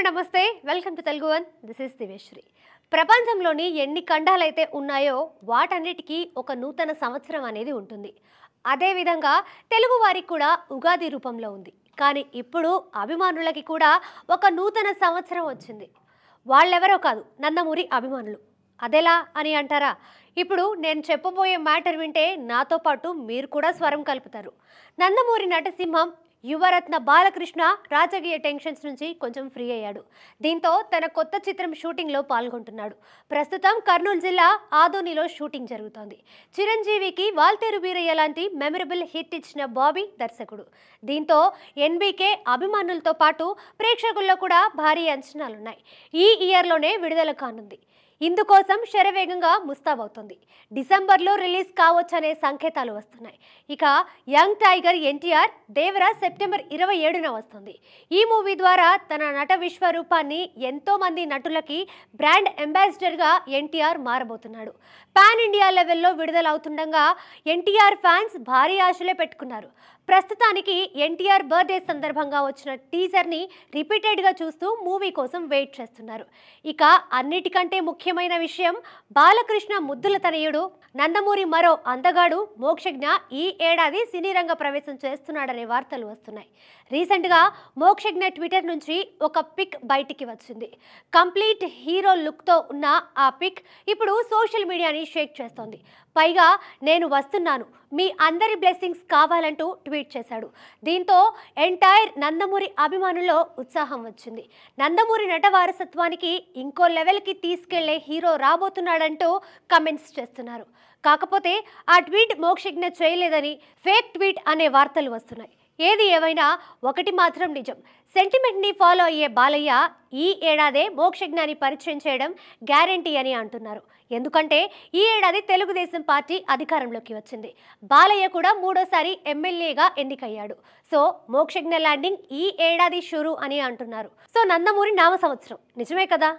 అందరూ నమస్తే welcome to Telugu one this is Diveshwari ప్రపంచంలోని ఎన్ని ఖండాలైతే ఉన్నాయో వాటన్నిటికీ ఒక నూతన సంవత్సరం అనేది ఉంటుంది అదేవిధంగా తెలుగు వారికి కూడా ఉగాది రూపంలో ఉంది కానీ ఇప్పుడు అభిమానులకి కూడా ఒక నూతన సంవత్సరం వచ్చింది వాళ్ళెవరో కాదు నందమూరి అభిమానులు అదెలా అని అంటారా ఇప్పుడు నేను చెప్పబోయే మ్యాటర్ వింటే నాతో పాటు మీరు కూడా స్వరం కలుపుతారు నందమూరి నటసింహం యువరత్న బాలకృష్ణ రాజకీయ టెన్షన్స్ నుంచి కొంచెం ఫ్రీ అయ్యాడు దీంతో తన కొత్త చిత్రం షూటింగ్లో పాల్గొంటున్నాడు ప్రస్తుతం కర్నూలు జిల్లా ఆదోనిలో షూటింగ్ జరుగుతోంది చిరంజీవికి వాల్తేరు వీరయ్య లాంటి మెమరబుల్ హిట్ ఇచ్చిన బాబీ దర్శకుడు దీంతో ఎన్బీకే అభిమానులతో పాటు ప్రేక్షకుల్లో కూడా భారీ అంచనాలున్నాయి ఈ ఇయర్లోనే విడుదల కానుంది ఇందుకోసం శరవేగంగా ముస్తాబ్ అవుతుంది డిసెంబర్లో రిలీజ్ కావచ్చనే సంకేతాలు వస్తున్నాయి ఇక young tiger NTR Devara September ఇరవై ఏడున వస్తుంది ఈ మూవీ ద్వారా తన నట విశ్వరూపాన్ని ఎంతోమంది నటులకి బ్రాండ్ అంబాసిడర్గా ఎన్టీఆర్ మారబోతున్నాడు పాన్ ఇండియా లెవెల్లో విడుదలవుతుండగా ఎన్టీఆర్ ఫ్యాన్స్ భారీ ఆశలే పెట్టుకున్నారు ప్రస్తుతానికి ఎన్టీఆర్ బర్త్డే సందర్భంగా వచ్చిన టీజర్ని రిపీటెడ్గా చూస్తూ మూవీ కోసం వెయిట్ చేస్తున్నారు ఇక అన్నిటికంటే ముఖ్యం ముఖ్యమైన విషయం బాలకృష్ణ ముద్దుల తనయుడు నందమూరి మరో అందగాడు మోక్షజ్ఞ ఈ ఏడాది సినీ రంగ ప్రవేశం చేస్తున్నాడనే వార్తలు వస్తున్నాయి రీసెంట్గా మోక్షజ్ఞ ట్విట్టర్ నుంచి ఒక పిక్ బయటికి వచ్చింది కంప్లీట్ హీరో లుక్తో ఉన్న ఆ పిక్ ఇప్పుడు సోషల్ మీడియాని షేక్ చేస్తోంది పైగా నేను వస్తున్నాను మీ అందరి బ్లెస్సింగ్స్ కావాలంటూ ట్వీట్ చేశాడు దీంతో ఎంటైర్ నందమూరి అభిమానుల్లో ఉత్సాహం వచ్చింది నందమూరి నట వారసత్వానికి ఇంకో లెవెల్కి తీసుకెళ్లే హీరో రాబోతున్నాడంటూ కమెంట్స్ చేస్తున్నారు కాకపోతే ఆ ట్వీట్ మోక్షజ్ఞ చేయలేదని ఫేక్ ట్వీట్ అనే వార్తలు వస్తున్నాయి ఏది ఏమైనా ఒకటి మాత్రం నిజం సెంటిమెంట్ని ఫాలో అయ్యే బాలయ్య ఈ ఏడాదే మోక్షజ్ఞాన్ని పరిచయం చేయడం గ్యారంటీ అని అంటున్నారు ఎందుకంటే ఈ ఏడాది తెలుగుదేశం పార్టీ అధికారంలోకి వచ్చింది బాలయ్య కూడా మూడోసారి ఎమ్మెల్యేగా ఎన్నికయ్యాడు సో మోక్షజ్ఞ ల్యాండింగ్ ఈ ఏడాది షురు అని అంటున్నారు సో నందమూరి నామ సంవత్సరం నిజమే కదా